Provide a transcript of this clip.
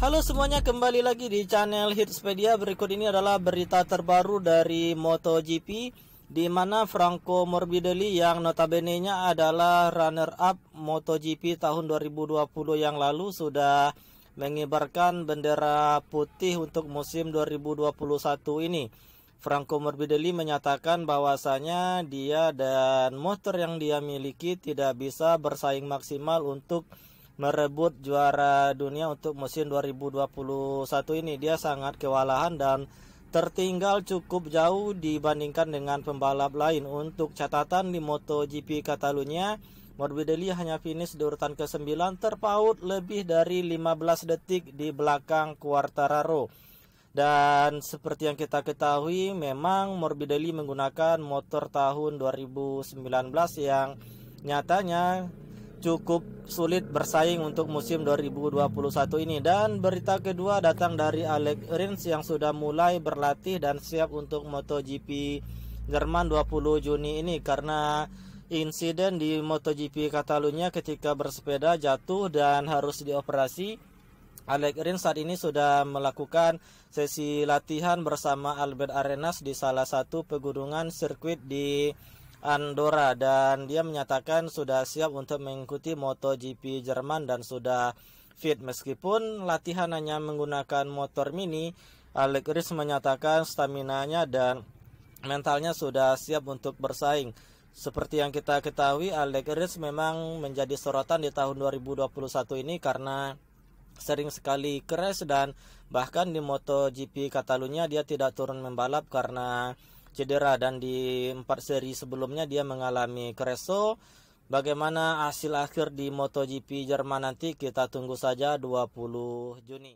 Halo semuanya, kembali lagi di channel Hitspedia. Berikut ini adalah berita terbaru dari MotoGP di mana Franco Morbidelli yang notabene-nya adalah runner-up MotoGP tahun 2020 yang lalu sudah mengibarkan bendera putih untuk musim 2021 ini. Franco Morbidelli menyatakan bahwasanya dia dan motor yang dia miliki tidak bisa bersaing maksimal untuk merebut juara dunia untuk musim 2021 ini. Dia sangat kewalahan dan tertinggal cukup jauh dibandingkan dengan pembalap lain. Untuk catatan di MotoGP Catalunya, Morbidelli hanya finish di urutan ke-9 terpaut lebih dari 15 detik di belakang Quartararo. Dan seperti yang kita ketahui memang Morbidelli menggunakan motor tahun 2019 yang nyatanya cukup sulit bersaing untuk musim 2021 ini dan berita kedua datang dari Alex Rins yang sudah mulai berlatih dan siap untuk MotoGP Jerman 20 Juni ini karena insiden di MotoGP Katalunya ketika bersepeda jatuh dan harus dioperasi Alex Rins saat ini sudah melakukan sesi latihan bersama Albert Arenas di salah satu pegunungan sirkuit di Andorra dan dia menyatakan sudah siap untuk mengikuti MotoGP Jerman dan sudah fit meskipun latihan hanya menggunakan motor mini Alec Riz menyatakan stamina nya dan mentalnya sudah siap untuk bersaing seperti yang kita ketahui Alec Riz memang menjadi sorotan di tahun 2021 ini karena sering sekali crash dan bahkan di MotoGP Catalunya dia tidak turun membalap karena cedera dan di empat seri sebelumnya dia mengalami kreso. Bagaimana hasil akhir di MotoGP Jerman nanti kita tunggu saja 20 Juni.